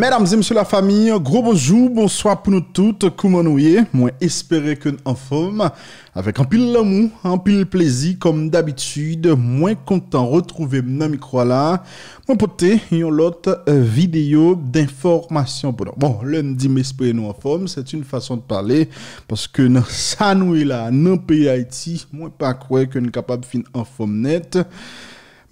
Mèdames et msè la fami, gro bonjou, bonsoi pou nou tout, kouman ouye, mwen espere ke nou an fòm, avèk anpil l'amou, anpil l'plezi, kom d'abitude, mwen kontan retrouve mnen mikro ala, mwen pote yon lot euh, videyo d'informasyon bonan. Bon, lèn di mespere nou an fòm, sè t'youn fason t'parle, pòske nan sa nou e la, nan peye Haiti, mwen pa kwe ke nou kapab fin an fòm nette,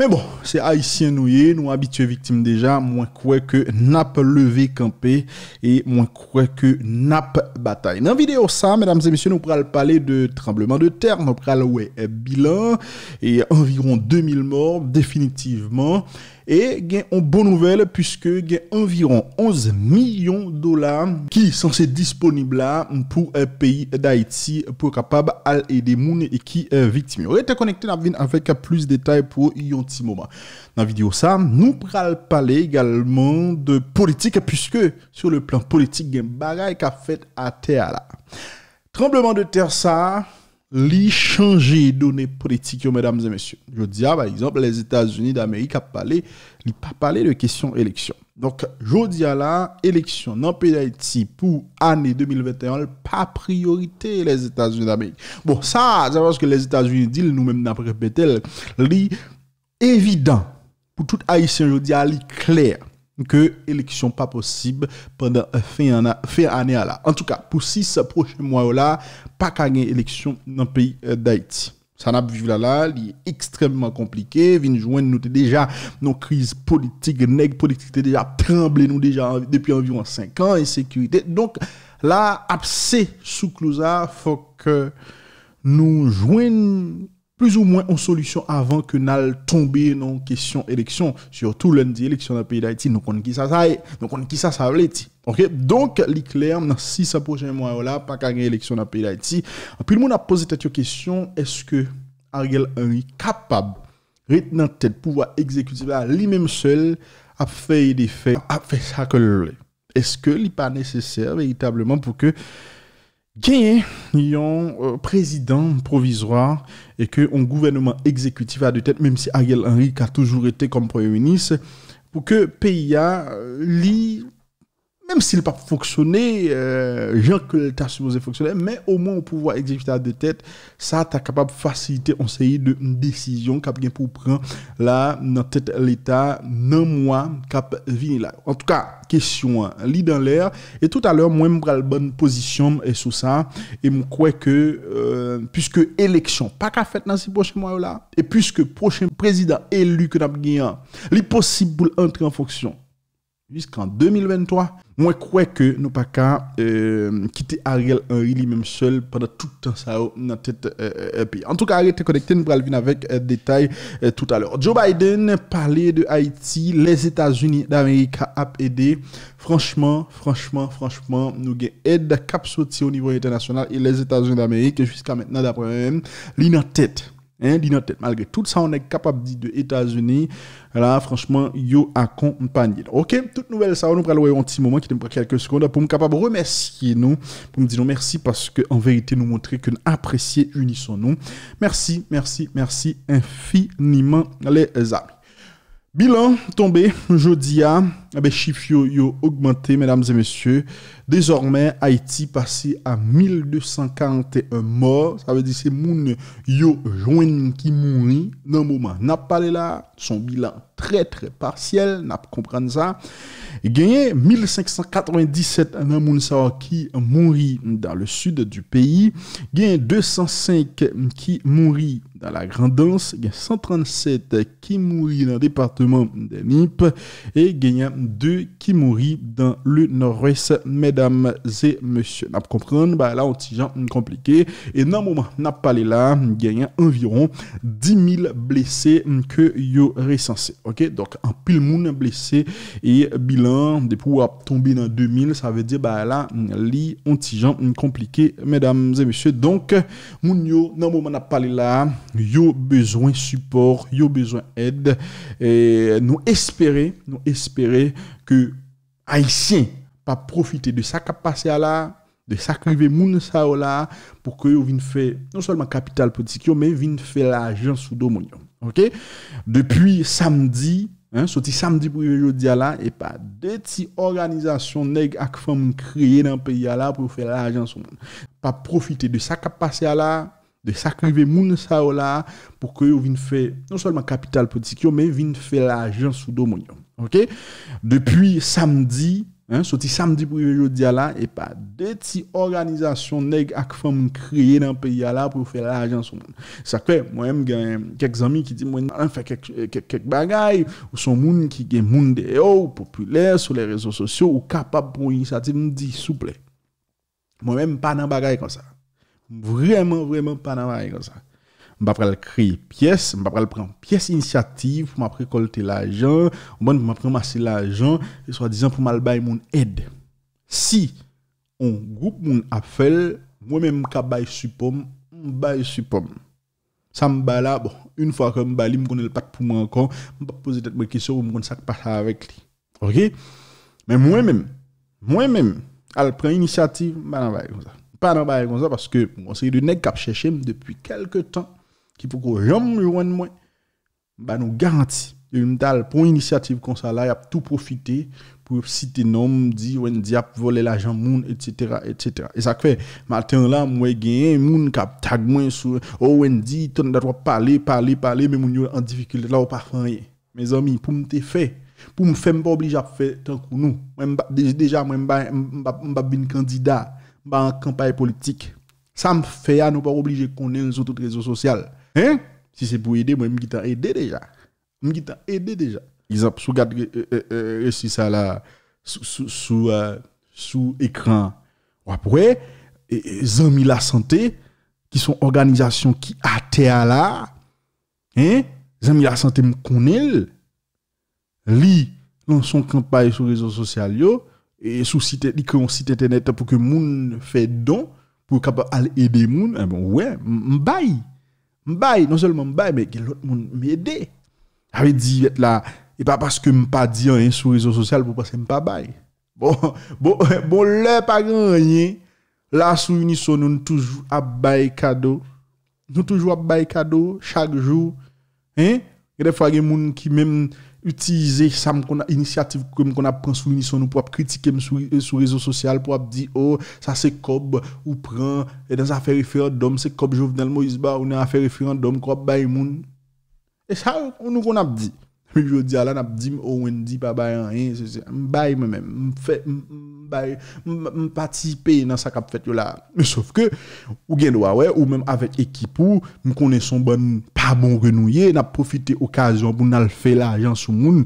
Mais bon, c'est haïtien nouillé, nous habitués victimes déjà, moins quoi que nap levé campé et moins quoi que nap bataille. Dans la vidéo ça, mesdames et messieurs, nous pourrons parler de tremblement de terre, nous pourrons de bilan et environ 2000 morts définitivement E gen an bon nouvel pwiske gen anviron 11 milyon dola ki san se disponibla pou peyi da iti pou kapab al edemoun e ki viktimi. Ou ete konekte nan vin avek a plus detay pou yon ti mouma. Nan video sa, nou pral pale egalman de politik pwiske sur le plan politik gen bagay ka fet a te ala. Trembleman de ter sa... li chanje donè politik yo, mèdames et mèsyon. Jodia, ah, par exemple, les Etats-Unis d'Amérique a palé, li pa palé de kèsyon eleksyon. Donc, jodia la, eleksyon nan PDIT pou anè 2021, pa priorité les Etats-Unis d'Amérique. Bon, sa, zavòske les Etats-Unis d'Ile, nou mèm nan Prépétel, li, évident, pou tout Aïsien, jodia ah, li kler. Ke eleksyon pa posib Pendan fe ane ala En tou ka, pou si sa proche mwa ou la Pak a gen eleksyon nan peyi da iti San ap viv la la Li ekstremman komplike Vin joen nou te deja Non kriz politik neg Politik te deja tremble nou Depi anvivo an 5 an E sekuite Donc la ap se sou kloza Fok nou joen plus ou mwen an solusyon avan ke nan al tombe nan kesyon eleksyon. Siyo tou lenn di eleksyon nan peyi da iti, nou konen ki sa sa e, nou konen ki sa sa vle ti. Donk li klerm nan 6 aposjen mwen wala, pak agen eleksyon nan peyi da iti. Anpil moun ap poset atyo kesyon, eske agel an yi kapab, rit nan tet pouwa ekzekutiva li menm sel, ap fey de fey, ap fey sa kolore. Eske li pa neseser veytableman pou ke est un euh, président provisoire et que un gouvernement exécutif a de tête, même si Ariel Henry a toujours été comme Premier ministre, pour que PIA euh, lit Mèm s'il pa foksyonè, euh, jean ke l'Etat soumose foksyonè, mèm au mèm ou pou wè exekwita de tèt, sa ta kapab fasilite onseye de mdésisyon kap gen pou pran la nan tèt l'Etat nan mwa kap vini la. En tout ka, kesyon, li dan lèr, e tout alèr mwen mbra l'bonn posisyon e sou sa, e mkwè ke, pyske eleksyon pa ka fèt nan si pochè mwa yo la, e pyske pochèm prezidat elu kap gen, li posiboul antre an foksyon, jusqu'en 2023. Moi, je crois que nous pas qu'à euh, quitter Ariel Henry lui-même seul pendant tout le temps ça dans tête euh, euh, euh, En tout cas, arrêtez connecter, nous allons venir avec détail détails tout à l'heure. Joe Biden parlait de Haïti, les États-Unis d'Amérique a aidé. Franchement, franchement, franchement, nous avons aide cap au niveau international et les États-Unis d'Amérique jusqu'à maintenant d'après même, l'in en tête. Hein, malgré tout ça, on est capable de dire États-Unis, là, franchement, yo accompagné. Ok, toute nouvelle, ça, nous prendre un petit moment qui nous prend quelques secondes pour me capable remercier nous, pour me dire merci parce que, en vérité, nous montrer que nous apprécier unissons nous. Merci, merci, merci infiniment, les amis. Bilan tombé jeudi à hein eh bien, chiffre yo, augmenté, mesdames et messieurs. Désormais, Haïti passé à 1241 morts. Ça veut dire c'est moun yo qui mourit dans moment. N'a parlé là, son bilan très très partiel, n'a pas compris ça. Gagné 1597 nan moun qui mourit dans le sud du pays, a 205 qui mourit dans la grande a 137 qui mourit dans le département de Nip et gagné deux qui mourit dans le nord-ouest, mesdames et messieurs. N'a comprendre, bah là, on gens compliqué. Et dans moment, n'a pas là, il environ 10 000 blessés que yo recensés. Ok, donc un pile monde blessé et bilan des pouvoirs tomber dans 2000, ça veut dire bah là, li on gens compliqué, mesdames et messieurs. Donc, moun yo, dans moment, n'a pas là, yo besoin support, yo besoin aide. Et nous espérer, nous espérer ke Aisyen pa profite de sa kapase ala, de sa krive moun sa ola, pou kwe yo vin fe non solman kapital producikyon, men vin fe la ajan sou do moun yon. Depi samdi, soti samdi pou yo jodi ala, e pa deti organizasyon neg ak fam kriye nan peyi ala pou yo fe la ajan sou moun. Pa profite de sa kapase ala, de sa krive moun sa ola, pou kwe yo vin fe non solman kapital producikyon, men vin fe la ajan sou do moun yon. Depi samdi, sou ti samdi pou yon jou di ala E pa de ti organizasyon neg ak fèm kriye nan peyi ala pou fè la ajan sou moun Sakwe, mwen gen kek zami ki di mwen fè kek bagay Ou sou moun ki gen moun de yo, populè, sou le rezo sosyo Ou kapap pou inisiatif mwen di souple Mwen mèm pa nan bagay kon sa Vremen, vremen pa nan bagay kon sa vais pas créer pièce, je vais pas prendre pièce initiative pour récolter l'argent, on bien pour ramasser l'argent, soi-disant pour m'albayer mon aide. Si on groupe mon appel, moi-même, je vais support, je vais Ça me bat là, bon, une fois que je vais, je connais le pack pour moi encore, je vais poser des questions ou je vais ça passe avec lui. OK? Mais moi-même, moi-même, elle prend initiative, je vais pas dans comme ça. Pas dans comme ça parce que moi, c'est de nègre qui chercher depuis quelques temps qui pour que rejoindre moi bah nous garantit pour une initiative comme ça là y a tout profité pour citer nom dit ou diap voler l'argent moun etc etc et ça fait matin là moi gagne, moun cap tag moi sur oh dit ton doit parler parler parler mais moun en difficulté là ou pas rien mes amis pour me fait pour me faire pas obligé à faire tant que nous déjà moi pas bin candidat en campagne politique ça me fait à nous pas obligé qu'on ait les autres réseaux sociaux Hein? Si c'est pour aider, moi, je t'a aidé déjà. Je t'a aidé déjà. Exemple, sous garde, euh, euh, euh, si ça là, sous, sous, sous écran. après, Zami la Santé, qui sont organisations qui à là, hein? Zami la Santé me connaissent. Ils dans son campagne sur les réseaux sociaux, et sous site, un site internet pour que moun fait don, pour capable aider moun, eh bon, ouais, m'baille m'baille non seulement m'baille mais que l'autre monde m'aide. avait dit là et pas parce que m'pas dit rien sur réseau social pour penser m'pas pas bon bon bon là pas rien là sur unisson nous toujours à bail cadeau nous toujours à bail cadeau chaque jour hein a des fois il y a des gens qui même utiliser ça qu'on a initiative comme qu'on a pris sous l'union nous pour critiquer sur sur réseau social pour dire oh ça c'est cob ou prend et dans affaire référendum c'est cob Jovenel Moïse ba on a affaire référendum cob bay moun et ça on nous qu'on a dit je dis à la, je dis, oh, Wendy, pas rien, je ne moi-même, je participer dans ce qu'a fait là. Sauf que, ou bien ou même avec équipe, ou, je connais son bon, pas bon renouillé, n'a profité occasion pour faire l'argent sur le monde.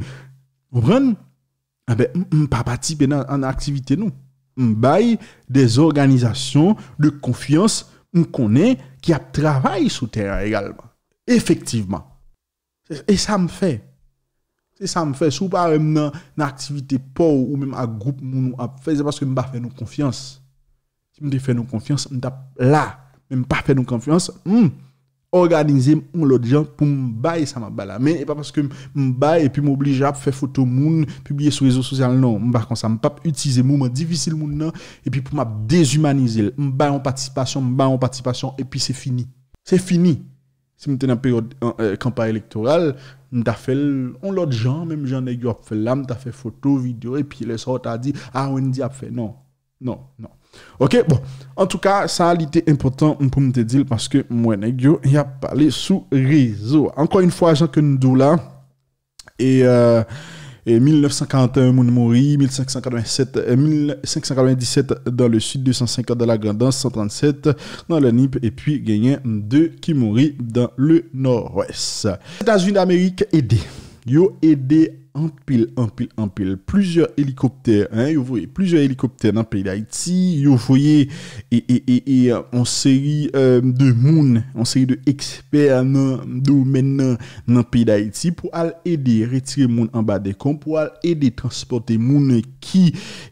Vous comprenez? Eh ben, pas participer dans en activité, nous bail des organisations de confiance, on connaît, qui a sur sous terrain également. Effectivement. Et ça me fait. Se sa m fè sou pa rem nan aktivite pou ou men a goup moun nou ap fè, se pa se m ba fè nou konfians. Se m de fè nou konfians, m tap la. Men m pa fè nou konfians, m hmm, organize m ou lò dijan pou m baye sa m a balame. E pa paske m baye e pi m oblijap fè foto moun, publie sou rezo sosyal nan. M bakan sa m pap utize mouman, divisil moun nan, e pi pou m ap dezumanize l. M baye an patisipasyon, m baye an patisipasyon, e pi se fini. Se fini. Si nous dans en période euh, euh, campagne électorale, vous fait on l'autre gens, même j'en fait l'âme, nous fait photo, vidéo, et puis les sortes ont dit, ah, on dit, a fait. Non, non, non. Ok, bon. En tout cas, ça a été important pour me dire parce que moi, je y a parlé sous réseau. Encore une fois, Jean que nous là, et. Euh, et 1941, moun mouri, 1597, dans le sud, 250 dans la Grandance, 137 dans le Nip, et puis gagné deux qui mourit dans le nord-ouest. États-Unis d'Amérique aidé. Yo aidé anpil, anpil, anpil, plujer helikopter, yo voye, plujer helikopter nan peyi da iti, yo voye e, e, e, e, an seri de moun, an seri de eksper nan, do men nan nan peyi da iti pou al edi retire moun an ba de kom pou al edi transporte moun ki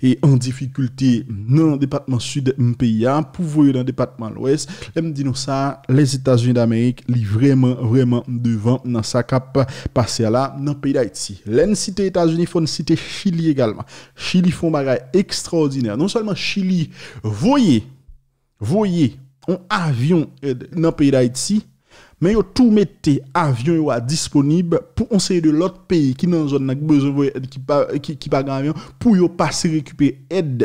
e an difikulte nan depatman sud mpeya, pou voye nan depatman lwes, lem di nou sa les Etats-Unis d'Amerik li vreman vreman devan nan sa kap pase la nan peyi da iti. Len si te Etasunifon, si te Chili egalman. Chili fon bagay ekstraordinèr. Non salman Chili voye voye avyon nan peyi euh, da etsi men yo tou mette avyon yo a disponib pou konseye de lot peyi ki nan zon nan kibag avyon pou yo pase rekupe ed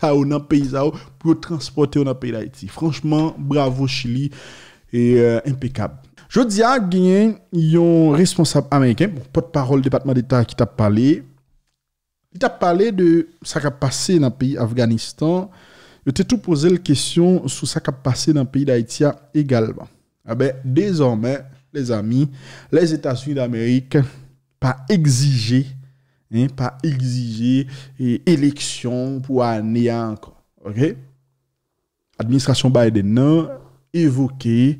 sa ou nan peyi sa ou pou yo transporte nan peyi da etsi. Franchman, bravo Chili e euh, impekab. Je diya gen yon responsable Ameriken, bon, pot parol Departement d'Etat ki ta pale, ki ta pale de sa ka pase nan peyi Afganistan, yo te tou pose l kestyon sou sa ka pase nan peyi d'Aitia egalba. A ah be, dezormen, les amis, les Etats-Unis d'Amerik, pa exige, pa exige, e leksyon pou ane anko, ok? Administrasyon bae de nan, evoke,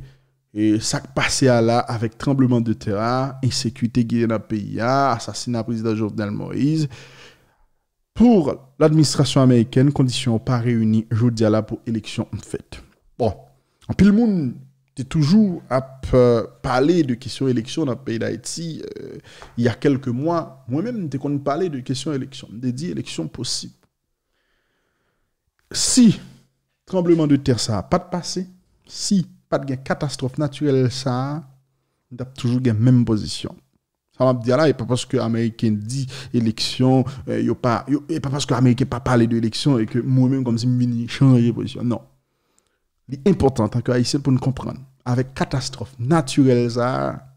et ça passé à là avec tremblement de terre, insécurité qui dans le pays, assassinat président Jovenel Moïse. Pour l'administration américaine, conditions pas réunies dis à la pour élection en fait. Bon, en le monde est toujours à parler de questions élection dans le pays d'Haïti euh, il y a quelques mois. Moi-même, dès qu'on parler de question élection, on dit élection possible. Si tremblement de terre ça n'a pas passé, si pas de catastrophe naturelle, ça, on a toujours la même position. Ça m'a dire ah là, et pas parce que américain dit élection, euh, pas, et pas parce que l'Américain pas parlé élection et que moi-même, comme si je changer de position. Non. C'est important en tant pour nous comprendre. Avec catastrophe naturelle, ça,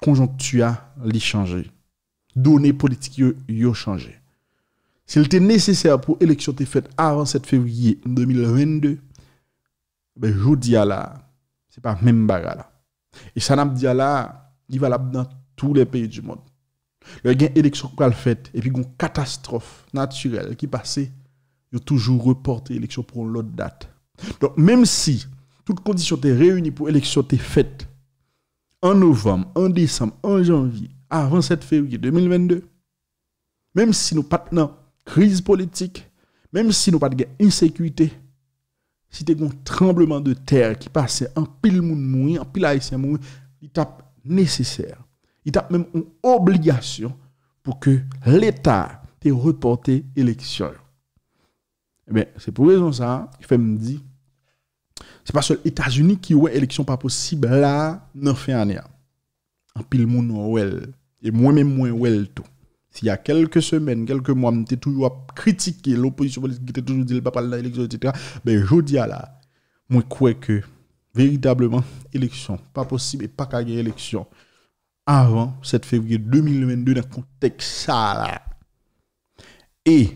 conjoncture, les changer. Données politiques, ont changé. S'il était nécessaire pour l'élection faite avant 7 février 2022, ben, je dis à là, c'est pas même bagarre Et ça n'a dit à la, il va là dans tous les pays du monde. Le gain élection qu'on a fait, et puis une catastrophe naturelle qui passait, ils toujours reporté l'élection pour l'autre date. Donc, même si toutes conditions étaient réunies pour l'élection faite en novembre, en décembre, en janvier, avant 7 février 2022, même si nous pas de crise politique, même si nous pas de insécurité, Si te kon trembleman de ter ki pase an pil moun moun, an pil ayesen moun, itap neseser. Itap menm ou obligasyon pou ke l'Etat te reporte eleksyon. Eben, eh se pou rezon sa, ife m di, se pa se l'Etat jouni ki wè eleksyon pa posib la nan fè anè a. An pil moun wèl, e mwen menm mwen wèl tou. il y a quelques semaines, quelques mois, on suis toujours critiqué, l'opposition politique qui était toujours dit pas papa dans l'élection, etc. Mais je dis à la, moi, crois que véritablement, élection, pas possible et pas qu'à gagner élection avant 7 février 2022 dans le contexte ça là. Et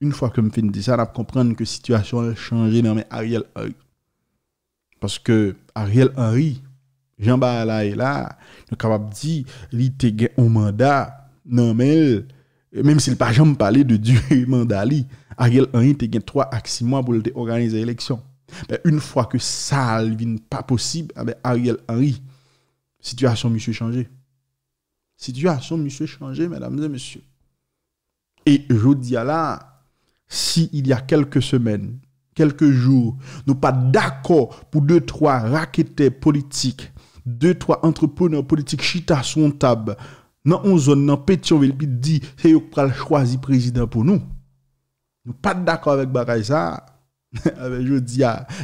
une fois que je dit ça, je comprends que la situation a changé dans Ariel Henry. Parce que Ariel Henry, Jean Bala est là, nous capable de dire, il a un mandat non mais, même si n'a pas me de Dieu mandali, Ariel Henry a te gen 3 à 6 pour organiser l'élection. Ben, une fois que ça ne pas possible, avec ah ben, Ariel Henry, situation monsieur changé. Situation monsieur changé, mesdames et messieurs. Et je dis là, si il y a quelques semaines, quelques jours, nous pas d'accord pour deux, trois raquettes politiques, deux, trois entrepreneurs politiques chita sur table, dans une zone, dans Pétionville, puis dit, c'est eux qui choisir président pour nous. Nous pas d'accord avec bagaille ça. avec je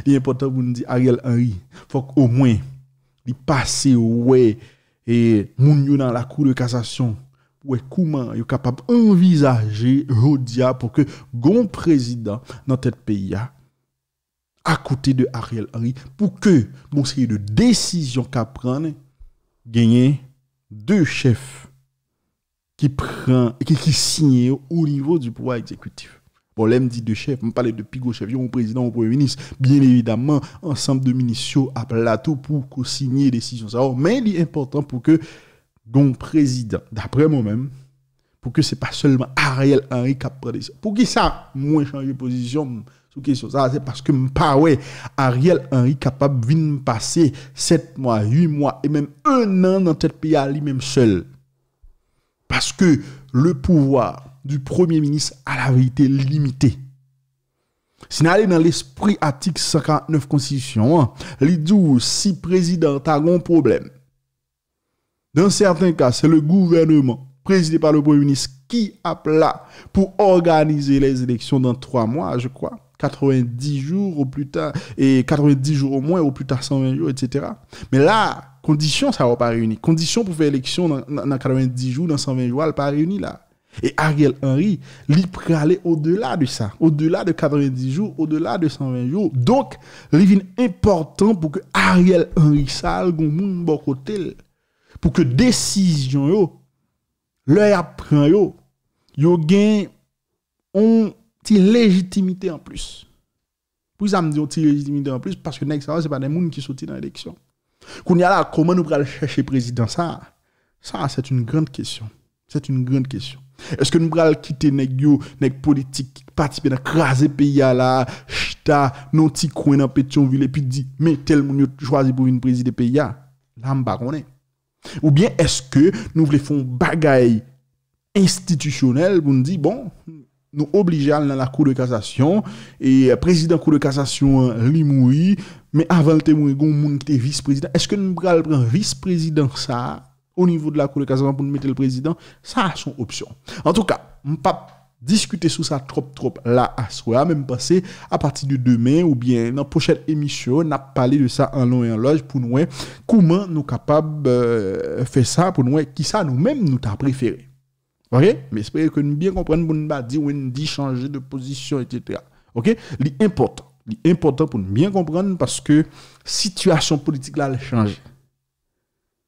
il est important pour nous dire Ariel Henry, faut au moins, il passe, ouais, et moun dans la cour de cassation ouais comment est capable envisager Jodia pour que le président dans tête pays à côté de Ariel Henry pour que bon série de décisions qu'a prendre gagner deux chefs qui prend, qui, signe au niveau du pouvoir exécutif. Bon, l'aime dit de chef, on parle de Pigo chef, un président, ou premier ministre, bien évidemment, ensemble de ministres à plateau pour co-signer décision. Ça, mais il est important pour que, donc président, d'après moi-même, pour que ce n'est pas seulement Ariel Henry qui a pris Pour qui ça, moi, de position sur sous question ça, c'est parce que pas Ariel Henry capable de passer 7 mois, 8 mois et même un an dans tête pays à lui-même seul. Parce que le pouvoir du Premier ministre a la vérité limitée. Si on allait dans l'esprit article 149 Constitution, hein, l'idou si président a un problème, dans certains cas, c'est le gouvernement présidé par le Premier ministre qui a là pour organiser les élections dans trois mois, je crois. 90 jours au plus tard, et 90 jours au moins, au plus tard 120 jours, etc. Mais là, Kondisyon sa wap a reuni. Kondisyon pou fè eleksyon nan 90 jou, nan 120 jou, al pa a reuni la. E Ariel Henry li pralè o delà de sa. O delà de 90 jou, o delà de 120 jou. Donk, rivine important pou ke Ariel Henry sa al goun moun bokotel. Pou ke desisyon yo, lè apren yo, yo gen on ti legitimite an plus. Pou sa m di on ti legitimite an plus, paske nek sa wap se pa den moun ki sou ti nan eleksyon. Koun yal a, koman nou pral chèche prezident sa? Sa, set un grand kèsyon. Set un grand kèsyon. Eske nou pral kite neg yo, neg politik, pati pe nan krasè pe yal a, chita, nan ti kwen nan petyon vilè, pi di, men tel moun yo chwazi pou vin prezide pe yal? Nan mba kone. Ou bien eske nou vle fon bagay institisyonel, pou ndi, bon, nou oblijal nan la kou de kasasyon, e prezident kou de kasasyon, Limoui, Mais avant le témoin, vice-président. Est-ce que nous prendre vice-président ça au niveau de la Cour de Cassation pour nous mettre le président Ça, a son option. En tout cas, on pas discuter sur ça trop trop là à soi même passer à partir de demain ou bien dans la prochaine émission on a parlé de ça en long et en large pour nous comment nous capables de euh, faire ça pour nous qui ça nous mêmes nous t'a préféré ok mais j'espère que nous bien comprendre pour nous pas dire ou nous dire changer de position etc ok l'important important pour nous bien comprendre parce que situation politique là, elle change.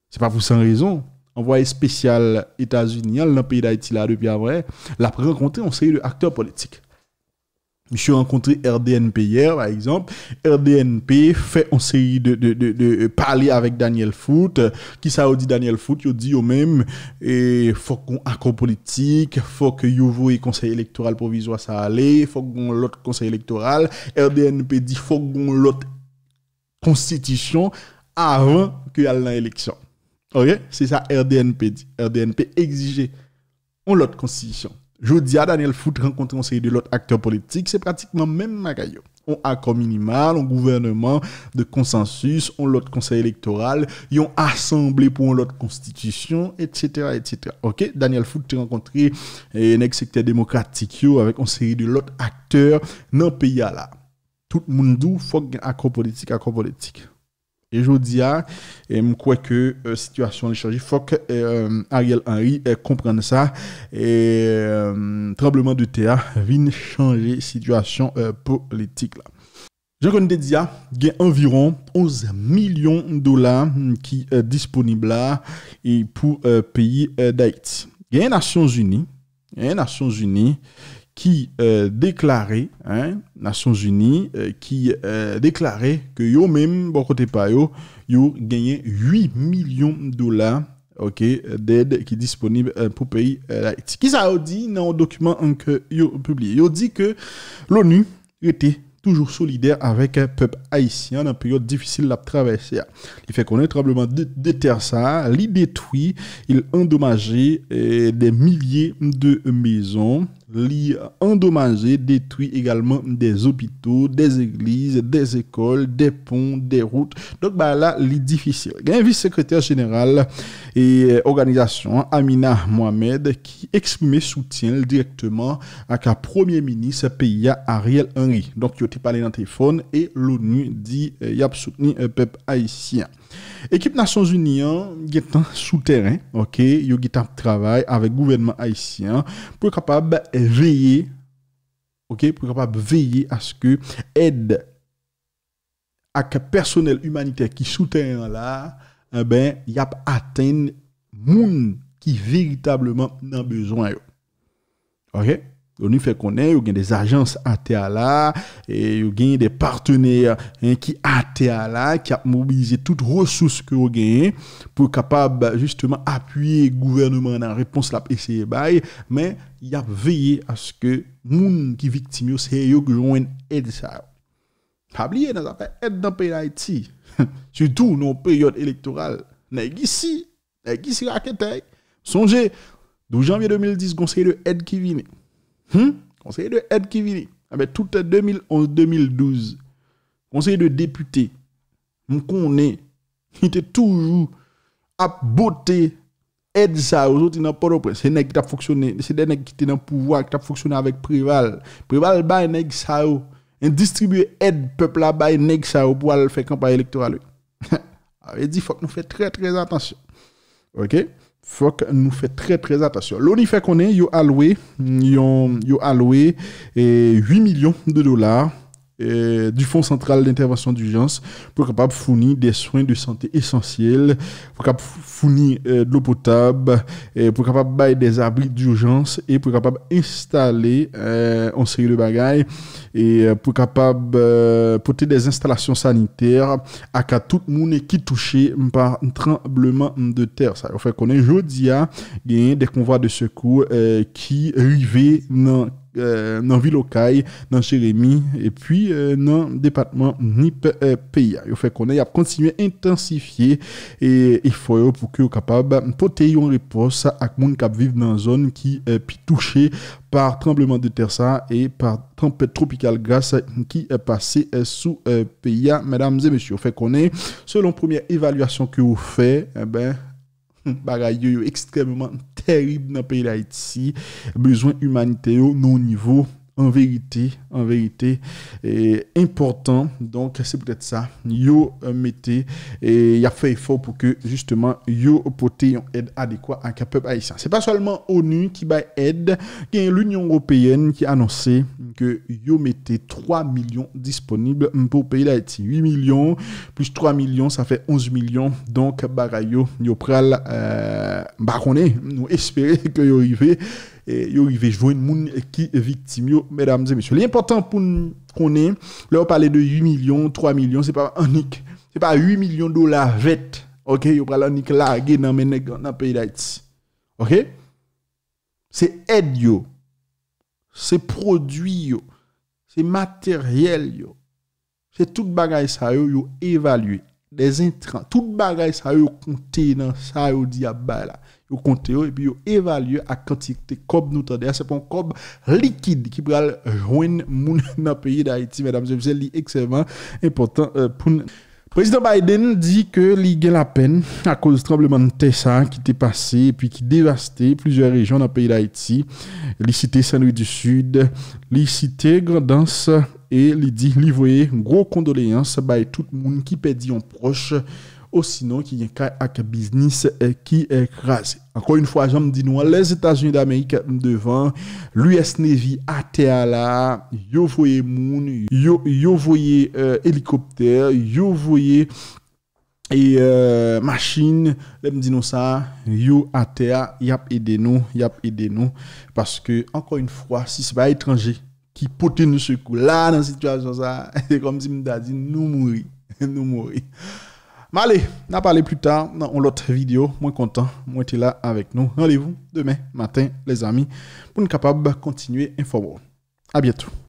C'est pas pour sans raison. Envoyé spécial États-Unis, dans le pays d'Haïti là depuis après, l'a rencontré on série de acteurs politiques. Je suis rencontré RDNP hier, par exemple. RDNP fait une série de, de, euh, parler avec Daniel Foot. Qui ça dit Daniel Foot? Il dit au même, et eh, faut qu'on accord politique, il faut que vous et conseil électoral provisoire ça aller, faut qu'on l'autre conseil électoral. RDNP dit faut qu'on l'autre constitution avant qu'il y ait l'élection. Ok? C'est ça RDNP dit. RDNP exige on l'autre constitution. Jodi a Daniel Foote renkontre yon seri de lot akter politik, se pratikman men magay yo. Yon akor minimal, yon gouvernement de konsensus, yon lot konser elektoral, yon asemble pou yon lot konstitisyon, etc. Daniel Foote renkontre yon eksekter eh, demokratik yo avèk yon seri de lot akter nan peyi ala. Tout moun dou fok gen akro politik, akro politik. Je jou diya, e mkwe ke e, situasyon li chanje, fok e, Ariel Henry komprende sa, e trembleman de teya vin chanje situasyon politik la. Je koni de diya, gen environ 11 milyon dola ki disponibla pou peyi da it. Gen yon Nasyon Zuni, gen yon Nasyon Zuni, qui euh, déclarait, hein, Nations Unies, euh, qui euh, déclarait que yo même, bon côté pas yo, gagné 8 millions de dollars ok, d'aide qui est disponible pour pays d'Haïti. Qui ça a dit dans le document hein, que yo publié? Yo dit que l'ONU était toujours solidaire avec le peuple haïtien dans une période difficile à traverser. Il fait connaître tremblement de, terre ça, il détruit, il endommagé des milliers de maisons, li endommagé, détruit également des hôpitaux, des églises, des écoles, des ponts, des routes. Donc bah là, li difficile. Il vice-secrétaire général et euh, organisation Amina Mohamed qui exprime soutien directement à la premier ministre pays Ariel Henry. Donc il a parlé dans téléphone et l'ONU dit euh, y a soutenu un euh, peuple haïtien. Ekip Nasyon Zuniyan gen tan sou teren, yo gen tan travay avèk gouvenman Aisyen, pou kapab veye aske ed ak personel humanite ki sou teren la, eh y ap aten moun ki veytableman nan bezwen yo. Ok? Doni fe konen, yon gen des ajans ate ala, e yon gen des partener ki ate ala, ki ap mobilize tout resous ki yon gen, pou kapab apuye gouvernement nan repons lap eseye baye, men yon veye aske moun ki viktim yo seye yo ki jounen edisa yo. Fabliye nan zafè, ed dan pe la eti. Soutou nou period elektoral, neg isi, neg isi akete. Sonje, dou janvye 2010, gonseye de ed ki vine, Hmm? Conseiller de aide qui vit. Avec tout 2011-2012, Conseil de député, on il était toujours à beauté aide ça aux autres dans C'est qui t'a fonctionné, c'est des qui étaient dans pouvoir qui t'a fonctionné avec Prival Prival ba ça il oh. distribue aide peuple là ba ça oh, pour aller faire campagne électorale. Ah, il dit faut que nous fassions très très attention. OK Fok nou fè trè trè atasyon. L'onifè konè, yon alouè eh, 8 milyon de dolar. Eh, du Fonds Sentral d'Intervention d'Ugence pou kapab founi de soin de santé esensyel, pou kapab founi de l'opotab, pou kapab baye de zabri eh, d'urgence, pou kapab installe anseri eh, de bagay, pou kapab pote de zinstallasyon saniter ak a tout moun ki touche par trembleman de ter. Ou fe konen jodia gen de konvwa de sekou ki rive nan... Euh, dans Villocaille, dans Jérémy, et puis euh, dans le département NIP euh, PIA. Il faut qu'on a continué à intensifier et il faut pour que capable porter une réponse à monde qui vivent dans une zone qui est touchée par tremblement de terre ça et par tempête tropicale grâce qui est passée sous PIA. Mesdames et messieurs, fait qu'on selon première évaluation que vous faites, eh ben, bagay yo yo ekstremement terib nan peyi la iti si, bezwen humanite yo nou nivou. en vérité, en vérité, est important. Donc, c'est peut-être ça. Yo euh, mettez et il a fait effort pour que justement yo pote une aide adéquate à un peuple haïtien. C'est pas seulement ONU qui va aide, a l'Union européenne qui a annoncé que yo mettez 3 millions disponibles pour payer pays 8 millions plus 3 millions, ça fait 11 millions. Donc, bah, yo pral, euh, bah, nous espérons que yo arrivez. Eh, yo i vejvo yon moun ki viktim yo, medamze, mesye. Li important pou nou konen, lè ou pale de 8 milyon, 3 milyon, se pa 8 milyon dolar vet, yo pale 8 milyon dolar vet nan menek nan peyi da iti. Ok? Se ed yo, se prodwi yo, se materyel yo, se tout bagay sa yo yo evalue, des entran, tout bagay sa yo yo konte nan sa yo di abay la, vous comptez et puis vous évaluez la quantité de cob nous C'est pas un cob liquide qui va joindre dans le pays d'Haïti, mesdames et messieurs, c'est extrêmement important Le euh, Président Biden dit que ligue la peine à cause du tremblement de Tessa qui était passé et puis qui dévasté plusieurs régions dans le pays d'Haïti. Il cité Saint-Louis du Sud, il cité Grandance et il dit une gros condoléances à tout le monde qui perdit un proche au sinon qui y a un business euh, qui est écrasé. Encore une fois, j'aime dis nous, les États-Unis d'Amérique devant, l'US Navy à terre là, yo voyez moun, yo, yo voyez hélicoptères euh, hélicoptère, yo voyez et euh, machine, les me nous ça, yo à terre, yap aidé nous, yap aidé nous, parce que encore une fois, si c'est pas étranger qui peut nous secoue là dans cette situation ça, c'est comme si me dit nous mourir, nous mourir. Malé, n'a parlé plus tard dans l'autre vidéo. Moins content, moi es là avec nous. Rendez-vous demain matin, les amis, pour nous capable continuer informer. À bientôt.